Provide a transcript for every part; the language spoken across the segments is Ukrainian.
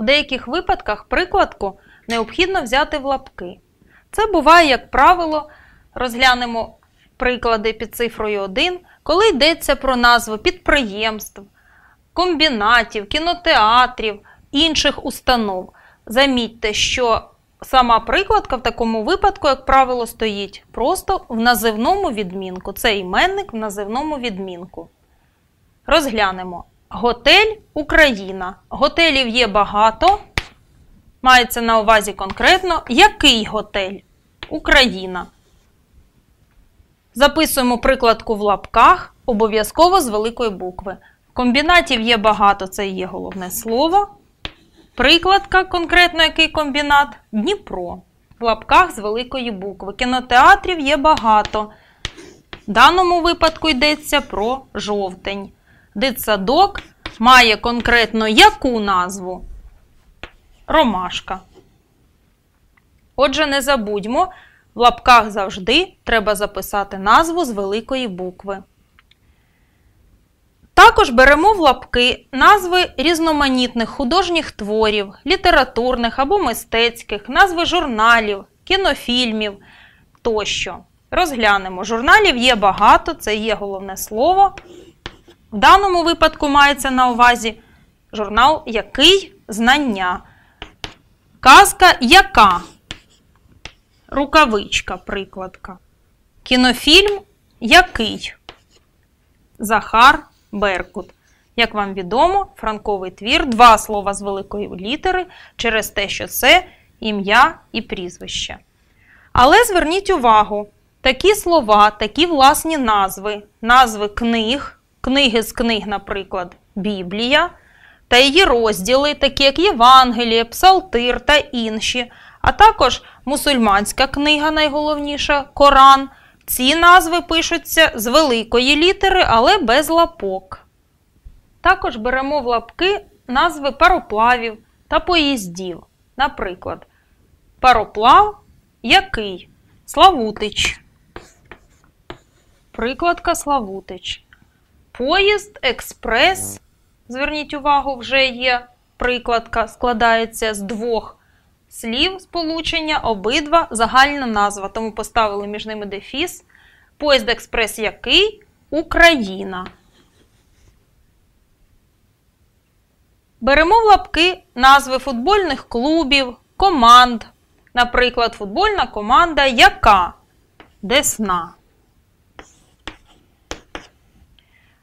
У деяких випадках прикладку необхідно взяти в лапки. Це буває, як правило, розглянемо приклади під цифрою 1, коли йдеться про назву підприємств, комбінатів, кінотеатрів, інших установ. Замітьте, що сама прикладка в такому випадку, як правило, стоїть просто в називному відмінку. Це іменник в називному відмінку. Розглянемо Готель Україна. Готелів є багато. Мається на увазі конкретно. Який готель? Україна. Записуємо прикладку в лапках. Обов'язково з великої букви. Комбінатів є багато, це є головне слово. Прикладка, конкретно який комбінат? Дніпро. В лапках з великої букви. Кінотеатрів є багато. В даному випадку йдеться про жовтень. Дитсадок має конкретно яку назву? Ромашка. Отже, не забудьмо, в лапках завжди треба записати назву з великої букви. Також беремо в лапки назви різноманітних художніх творів, літературних або мистецьких, назви журналів, кінофільмів тощо. Розглянемо. Журналів є багато, це є головне слово. В даному випадку мається на увазі журнал Який знання. Казка яка? Рукавичка, прикладка. Кінофільм який? Захар Беркут. Як вам відомо, франковий твір, два слова з великої літери через те, що це ім'я і прізвище. Але зверніть увагу, такі слова, такі власні назви, назви книг книги з книг, наприклад, Біблія та її розділи, такі як Євангеліє, Псалтир та інші, а також мусульманська книга, найголовніша Коран. Ці назви пишуться з великої літери, але без лапок. Також беремо в лапки назви пароплавів та поїздів. Наприклад, пароплав який? Славутич. Прикладка Славутич поїзд, експрес. Зверніть увагу, вже є прикладка, складається з двох слів сполучення, обидва загальна назва. Тому поставили між ними дефіс. Поїзд експрес який? Україна. Беремо в лапки назви футбольних клубів, команд. Наприклад, футбольна команда яка? Десна.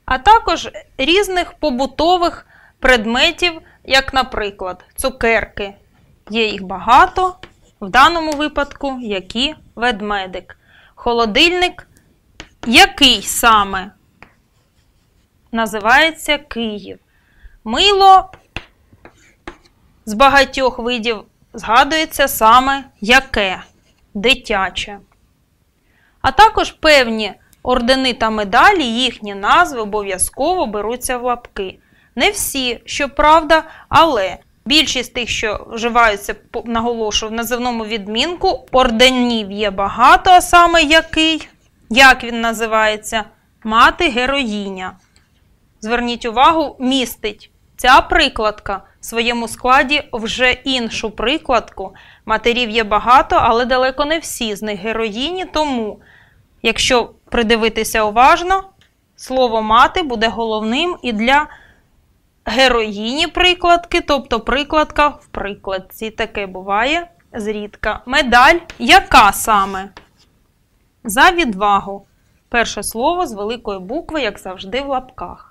а також різних побутових предметів, як, наприклад, цукерки. Є їх багато, в даному випадку, які ведмедик. Холодильник, який саме називається Київ. Мило з багатьох видів згадується саме яке дитяче. А також певні Ордени та медалі їхні назви обов'язково беруться в лапки. Не всі, щоправда, але більшість тих, що вживаються, наголошую, в називному відмінку, орденів є багато, а саме який, як він називається, мати героїня. Зверніть увагу, містить. Ця прикладка в своєму складі вже іншу прикладку. Матерів є багато, але далеко не всі з них героїні. Тому, якщо придивитися уважно. Слово мати буде головним і для героїні прикладки, тобто прикладка в прикладці. Таке буває зрідка. Медаль яка саме? За відвагу. Перше слово з великої букви, як завжди, в лапках.